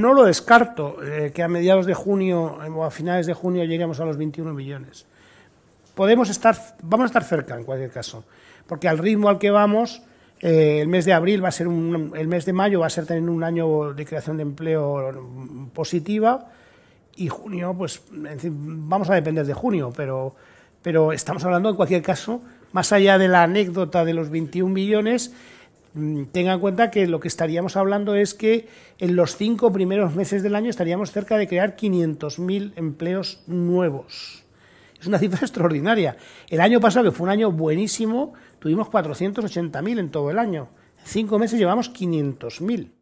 No lo descarto eh, que a mediados de junio eh, o a finales de junio lleguemos a los 21 millones. Podemos estar, vamos a estar cerca en cualquier caso, porque al ritmo al que vamos, eh, el mes de abril va a ser un, el mes de mayo va a ser tener un año de creación de empleo positiva y junio, pues vamos a depender de junio, pero, pero estamos hablando en cualquier caso, más allá de la anécdota de los 21 millones, Mm, tenga en cuenta que lo que estaríamos hablando es que en los cinco primeros meses del año estaríamos cerca de crear 500.000 empleos nuevos. Es una cifra extraordinaria. El año pasado, que fue un año buenísimo, tuvimos 480.000 en todo el año. En cinco meses llevamos 500.000.